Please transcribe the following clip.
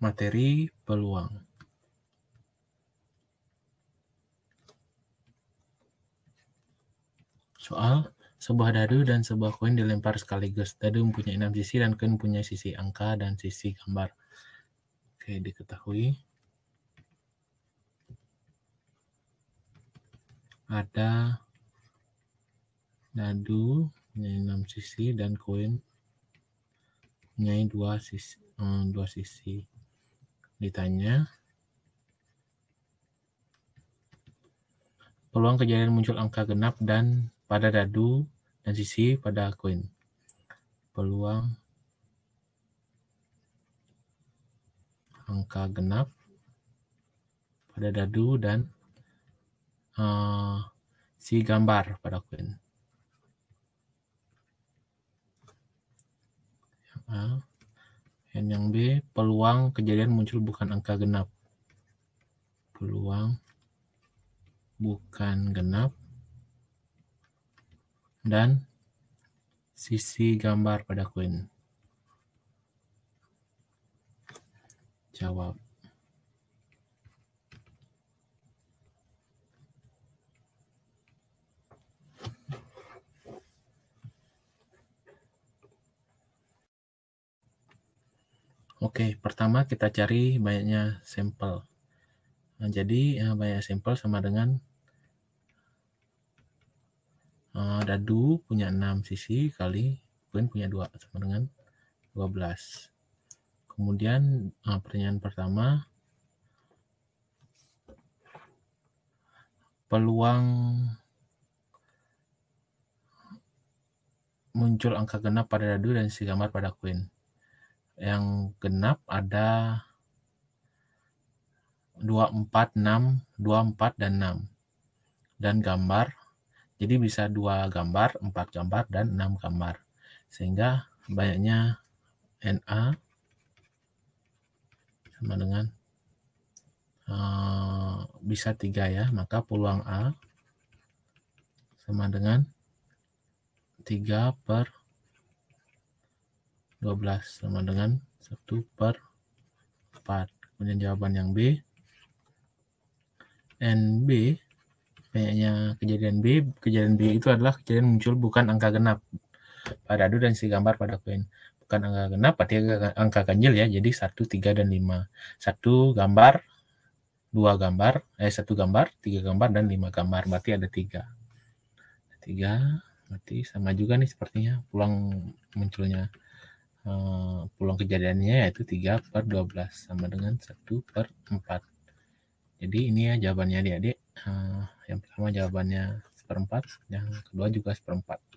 materi peluang. Soal, sebuah dadu dan sebuah koin dilempar sekaligus. Dadu mempunyai enam sisi dan koin punya sisi angka dan sisi gambar. Oke, diketahui. Ada dadu punya enam sisi dan koin punya dua sisi. Hmm, dua sisi ditanya. Peluang kejadian muncul angka genap dan pada dadu dan sisi pada koin. Peluang angka genap pada dadu dan uh, si gambar pada koin. Yang N yang B, peluang kejadian muncul bukan angka genap. Peluang bukan genap. Dan sisi gambar pada koin. Jawab. Oke, pertama kita cari banyaknya sampel. Nah, jadi ya, banyak sampel sama dengan uh, dadu punya 6 sisi kali Queen punya 2 sama dengan 12. Kemudian uh, pertanyaan pertama peluang muncul angka genap pada dadu dan si gambar pada queen yang genap ada 2, 4, 6, 2, 4, dan 6. Dan gambar, jadi bisa dua gambar, 4 gambar, dan 6 gambar. Sehingga banyaknya NA sama dengan uh, bisa 3 ya, maka peluang A sama dengan 3 per 12 sama dengan 1 per 4. Kemudian jawaban yang B. NB, P-nya kejadian B, kejadian B itu adalah kejadian muncul bukan angka genap pada adu dan si gambar pada koin. Bukan angka genap, berarti angka ganjil ya, jadi 1, 3, dan 5. 1 gambar, 2 gambar, eh 1 gambar, 3 gambar, dan 5 gambar. Berarti ada 3. 3, berarti sama juga nih sepertinya pulang munculnya uh, eh, peluang kejadiannya yaitu 3 per 12 sama dengan 1 per 4 jadi ini ya jawabannya adik-adik uh, yang pertama jawabannya 1 4, yang kedua juga 1 4.